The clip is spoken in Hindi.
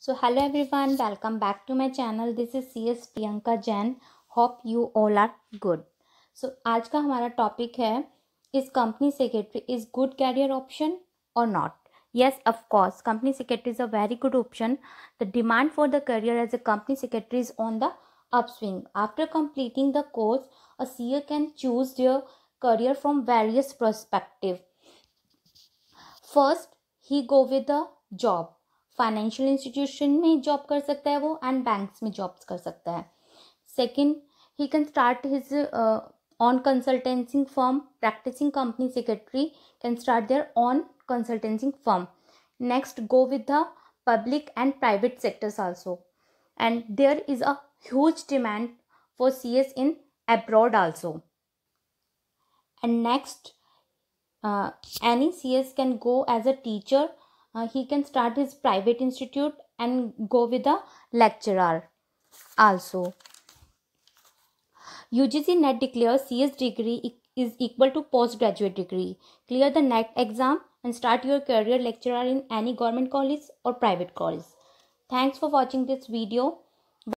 So hello one welcome back to my channel this is C S Priyanka Jain hope you all are good so आज का हमारा टॉपिक है is company secretary is good career option और not yes of course company secretary is a very good option the demand for the career as a company secretary is on the upswing after completing the course a C A can choose your career from various prospective first he go with the job financial institution में जॉब कर सकता है वो एंड बैंक्स में जॉब्स कर सकता है second he can start his own consultancing firm practicing company secretary can start their own consultancing firm next go with the public and private sectors also and there is a demand for C S in abroad also and next any C S can go as a teacher uh, he can start his private institute and go with a lecturer also UGC NET declares CS degree is equal to postgraduate degree. Clear the NET exam and start your career lecturer in any government college or private college. Thanks for watching this video.